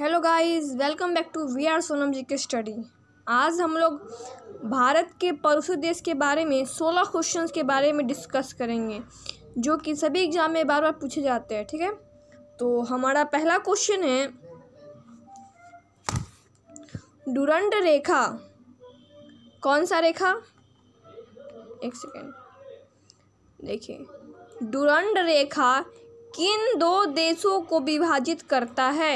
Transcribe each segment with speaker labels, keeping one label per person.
Speaker 1: Hello guys welcome back to we are Sonam ji की study आज हम लोग भारत के पड़ोसी देश के बारे में सोलह क्वेश्चंस के बारे में डिस्कस करेंगे जो कि सभी एग्ज़ाम में बार बार पूछे जाते हैं ठीक है थीके? तो हमारा पहला क्वेश्चन है डुरंड रेखा कौन सा रेखा एक सेकेंड देखिए डुरंड रेखा किन दो देशों को विभाजित करता है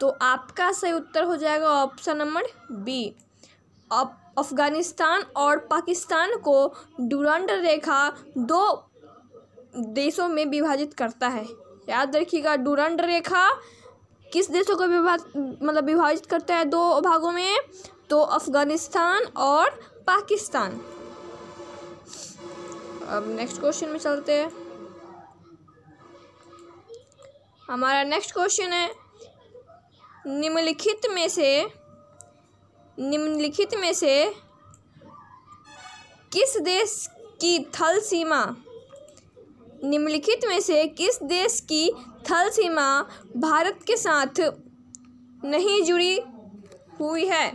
Speaker 1: तो आपका सही उत्तर हो जाएगा ऑप्शन नंबर बी अफगानिस्तान और पाकिस्तान को डुरंड रेखा दो देशों में विभाजित करता है याद रखिएगा डूरंड रेखा किस देशों को विभाज मतलब विभाजित करता है दो भागों में तो अफगानिस्तान और पाकिस्तान अब नेक्स्ट क्वेश्चन में चलते हैं हमारा नेक्स्ट क्वेश्चन है निम्नलिखित में से निम्नलिखित में से किस देश की थल सीमा निम्नलिखित में से किस देश की थल सीमा भारत के साथ नहीं जुड़ी हुई है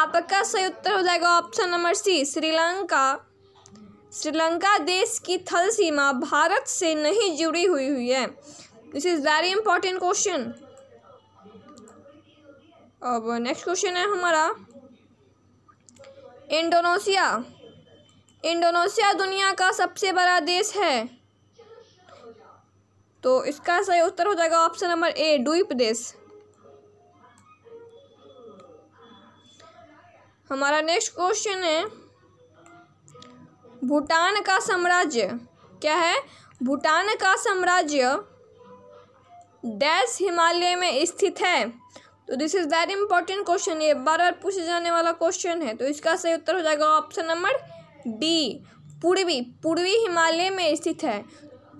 Speaker 1: आपका सही उत्तर हो जाएगा option number C Sri Lanka Sri Lanka देश की थल सीमा भारत से नहीं जुड़ी हुई हुई है this is very important question अब नेक्स्ट क्वेश्चन है हमारा इंडोनेशिया इंडोनेशिया दुनिया का सबसे बड़ा देश है तो इसका सही उत्तर हो जाएगा ऑप्शन नंबर ए द्वीप देश हमारा नेक्स्ट क्वेश्चन है भूटान का साम्राज्य क्या है भूटान का साम्राज्य डैश हिमालय में स्थित है तो this is very important question ये बार बार पूछे जाने वाला क्वेश्चन है तो इसका सही उत्तर हो जाएगा ऑप्शन नंबर डी पूर्वी पूर्वी हिमालय में स्थित है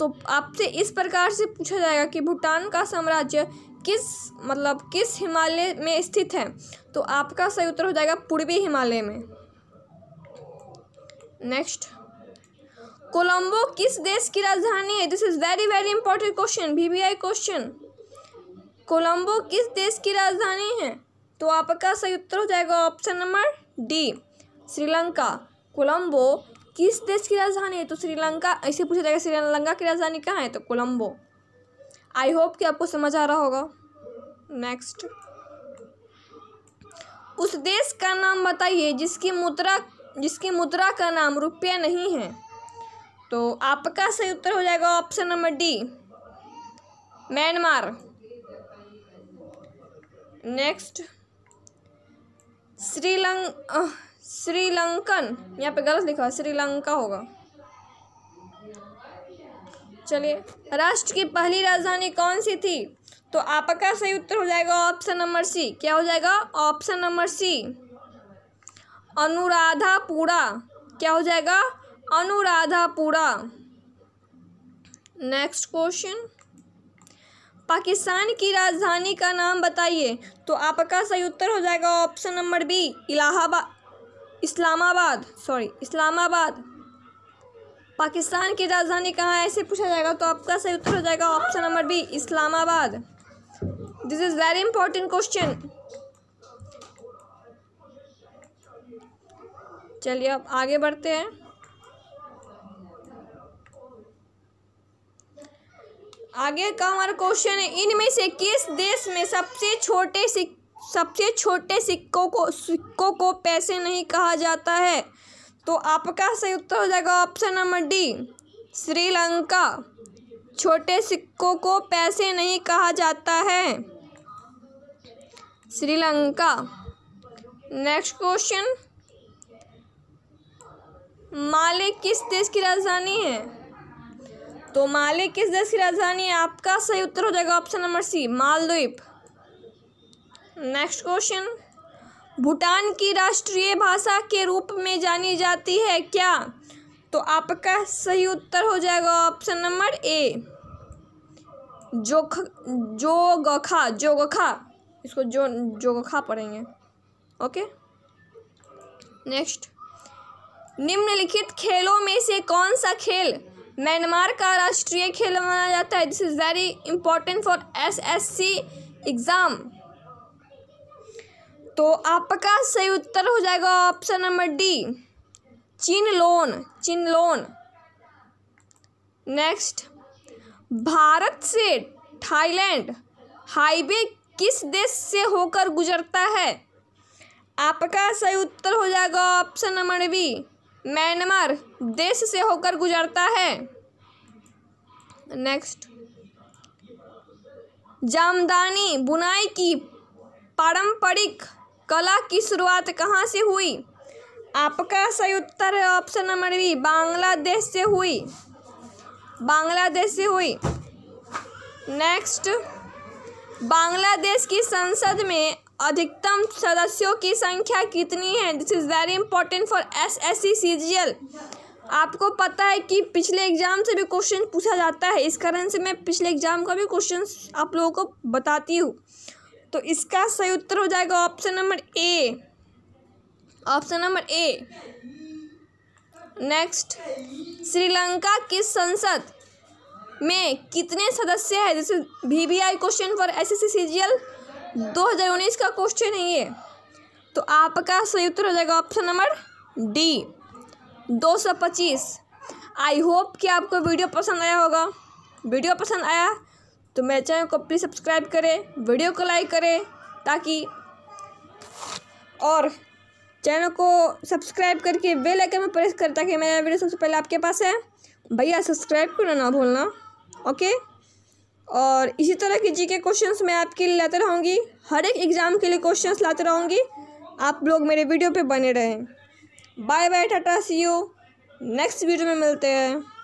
Speaker 1: तो आपसे इस प्रकार से पूछा जाएगा कि भूटान का साम्राज्य किस मतलब किस हिमालय में स्थित है तो आपका सही उत्तर हो जाएगा पूर्वी हिमालय में नेक्स्ट कोलंबो किस देश की राजधानी है this is very very important question VVI question Colombo किस देश की राजधानी है तो आपका सही उत्तर हो जाएगा option number D Sri Lanka Colombo किस देश की राजधानी है तो श्रीलंका ऐसे पूछा जाएगा श्रीलंका की राजधानी कहाँ है तो कोलंबो आई होप कि आपको समझ आ रहा होगा नेक्स्ट उस देश का नाम बताइए जिसकी मुद्रा जिसकी मुद्रा का नाम रुपया नहीं है तो आपका सही उत्तर हो जाएगा option number D Myanmar next Sri Lanka Sri Lankan यहाँ पे गलत लिखा श्रीलंका होगा चलिए राष्ट्र की पहली राजधानी कौन सी थी तो आपका सही उत्तर हो जाएगा ऑप्शन नंबर सी क्या हो जाएगा ऑप्शन नंबर सी अनुराधापुरा क्या हो जाएगा अनुराधापुरा नेक्स्ट क्वेश्चन पाकिस्तान की राजधानी का नाम बताइए तो आपका सही उत्तर हो जाएगा option number B Allahabad Islamabad sorry Islamabad Pakistan की राजधानी कहाँ ऐसे पूछा जाएगा तो आपका सही उत्तर हो जाएगा option number B Islamabad this is very important question चलिए अब आगे बढ़ते हैं आगे का हमारा क्वेश्चन है इनमें से किस देश में सबसे छोटे सिक सबसे छोटे सिक्कों को सिक्कों को पैसे नहीं कहा जाता है तो आपका सही उत्तर हो जाएगा ऑप्शन नंबर डी श्रीलंका छोटे सिक्कों को पैसे नहीं कहा जाता है श्रीलंका नेक्स्ट क्वेश्चन माले किस देश की राजधानी है तो माले किस देश की राजधानी है आपका सही उत्तर हो जाएगा option number C Maldives next question Bhutan की राष्ट्रीय भाषा के रूप में जानी जाती है क्या तो आपका सही उत्तर हो जाएगा ऑप्शन नंबर ए जोख जोगखा जोगखा इसको जो जोगखा पढ़ेंगे ओके नेक्स्ट निम्नलिखित खेलों में से कौन सा खेल म्यांमार का राष्ट्रीय खेल माना जाता है this is very important for S S C exam तो आपका सही उत्तर हो जाएगा option number D chinlone chinlone next Bharat से थाईलैंड हाईवे किस देश से होकर गुजरता है आपका सही उत्तर हो जाएगा ऑप्शन नंबर बी म्यांमार देश से होकर गुजरता है नेक्स्ट जामदानी बुनाई की पारंपरिक कला की शुरुआत कहाँ से हुई आपका सही उत्तर है ऑप्शन नंबर बी बांग्लादेश से हुई बांग्लादेश से हुई नेक्स्ट बांग्लादेश की संसद में अधिकतम सदस्यों की संख्या कितनी है this is very important for S S C C G L आपको पता है कि पिछले एग्जाम से भी क्वेश्चन पूछा जाता है इस कारण से मैं पिछले एग्जाम का भी क्वेश्चन आप लोगों को बताती हूँ तो इसका सही उत्तर हो जाएगा option number A option number A next Sri Lanka की संसद में कितने सदस्य हैं जैसे V V I question for S S C C G L 2019 का क्वेश्चन है ये तो आपका सही उत्तर हो जाएगा ऑप्शन नंबर डी दो सौ पच्चीस आई होप कि आपको वीडियो पसंद आया होगा वीडियो पसंद आया तो मेरे चैनल को प्लीज़ सब्सक्राइब करें वीडियो को लाइक करें ताकि और चैनल को सब्सक्राइब करके बेल आइकन में प्रेस करें ताकि मेरा वीडियो सबसे पहले आपके पास है भैया सब्सक्राइब करना ना भूलना ओके और इसी तरह के जीके क्वेश्चंस मैं आपके लिए लाते रहूँगी हर एक एग्ज़ाम के लिए क्वेश्चंस लाते रहूँगी आप लोग मेरे वीडियो पे बने रहें bye bye tata see you next video में मिलते हैं